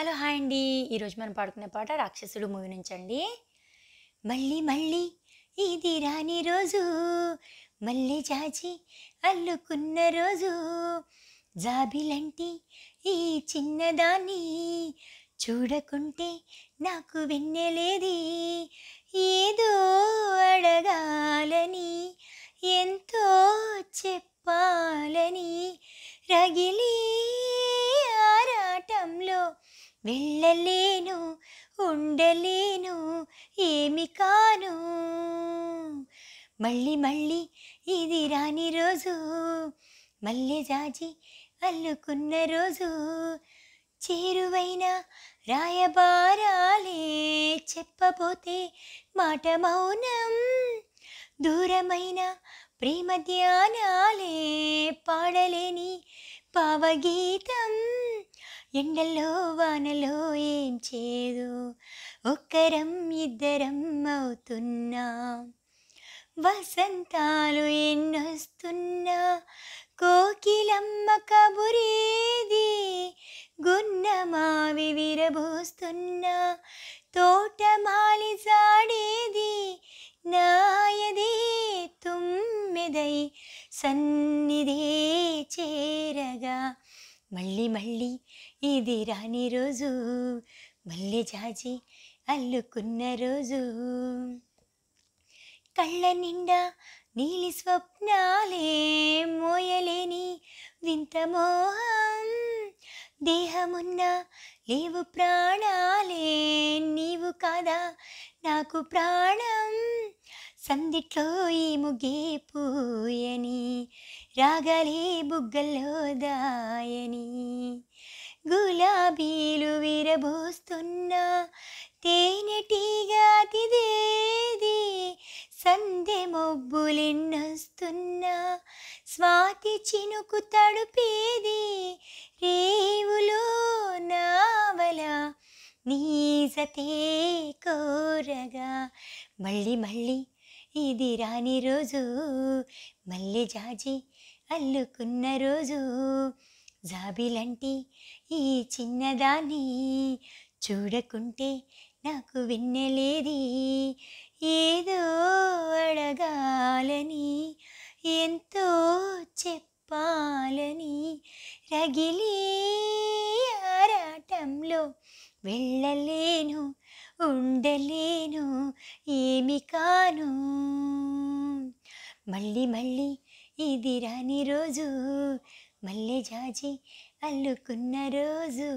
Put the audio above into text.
hello hi అండి ఈరోజు మనం పాడుకునే పాట రాక్షసుడు మూవీ నుంచి అండి మళ్ళీ మళ్ళీ ఇది రాని రోజు మళ్ళీ చాచి అల్లుకున్న రోజు జాబిలంటి ఈ చిన్నదాన్ని చూడకుంటే నాకు విన్నలేది ఏదో అడగాలని వెళ్ళలేను ఉండలేను ఏమి కాను మళ్ళీ మళ్ళీ ఇది రాని రోజు మళ్ళీ జాజి అల్లుకున్న రోజు చేరువైన రాయబారాలే చెప్పబోతే మాట మౌనం దూరమైన ప్రేమ ధ్యానాలే పాడలేని పావగీతం ఎండల్లో వానలో ఏం చేదు ఒక్కరం ఇద్దరం అవుతున్నాం వసంతాలు ఎన్నొస్తున్నా కోకిలమ్మ కబురేది గున్నమావి విరబోస్తున్నా తోటమాలి సాడేది నాయదే తుమ్మెదై సన్నిధే మళ్ళీ మళ్ళీ ఇది రాని రోజు మళ్ళీ జాజి అల్లుకున్న రోజు కళ్ళ నిండా నీలి స్వప్నాలే మోయలేని వింత మోహం దేహమున్న లేవు ప్రాణాలే నీవు కాదా నాకు ప్రాణం సందిట్లో ఈ ముగే పూయని రాగలే బుగ్గల్లో దాయని గులాబీలు విరబోస్తున్న తేనెటీగ అతిదేది సంధ్య నొస్తున్నా స్వాతి చినుకు తడుపేది రేవులో నావల నీజతే కోరగా మళ్ళీ మళ్ళీ ఇది రాని రోజు మల్లె జాజి అల్లుకున్న రోజు జాబిలంటి ఈ చిన్నదాన్ని చూడకుంటే నాకు విన్నలేది ఏదో అడగాలని ఎంతో చెప్పాలని రగిలీ ఎక్కడో వెళ్ళలేను ఉండలేను ఏమి కాను మళ్ళీ మళ్ళీ ఇది రాని రోజు మళ్ళీ జాజీ అల్లుకున్న రోజు